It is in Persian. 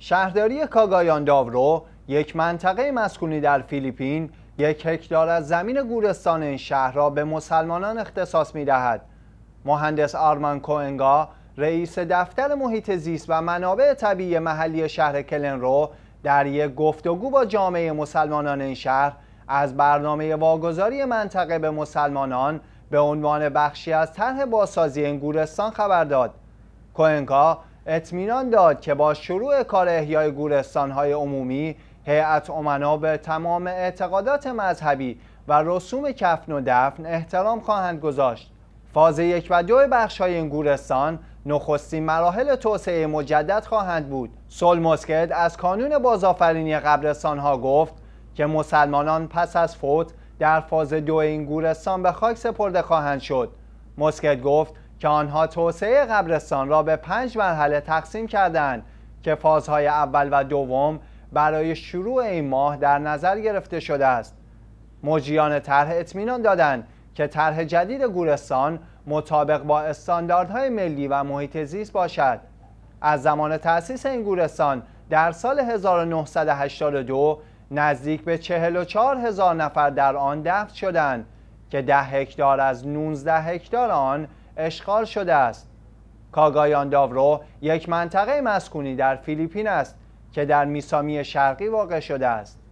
شهرداری کاگایان داورو یک منطقه مسکونی در فیلیپین یک هکتار از زمین گورستان این شهر را به مسلمانان اختصاص می دهد. مهندس آرمان کوئنگا رئیس دفتر محیط زیست و منابع طبیعی محلی شهر کلنرو در یک گفتگو با جامعه مسلمانان این شهر از برنامه واگذاری منطقه به مسلمانان به عنوان بخشی از طرح بازسازی این گورستان خبر داد. کوئنگا اطمینان داد که با شروع کار احیای گورستانهای عمومی هیئت امنا به تمام اعتقادات مذهبی و رسوم کفن و دفن احترام خواهند گذاشت فاز یک و دو بخش های این گورستان نخستین مراحل توسعه مجدد خواهند بود سول مسکت از کانون بازآفرینی قبرستان ها گفت که مسلمانان پس از فوت در فاز دو این گورستان به خاک سپرده خواهند شد مسکد گفت که آنها توسعه قبرستان را به پنج مرحله تقسیم کردند که فازهای اول و دوم برای شروع این ماه در نظر گرفته شده است مجریان طرح اطمینان دادند که طرح جدید گورستان مطابق با استانداردهای ملی و محیط زیست باشد از زمان تأسیس این گورستان در سال 1982 نزدیک به 44 هزار نفر در آن دفن شدند که 10 هکتار از 19 هکتار آن اشغال شده است کاگایان داورو یک منطقه مسکونی در فیلیپین است که در میسامی شرقی واقع شده است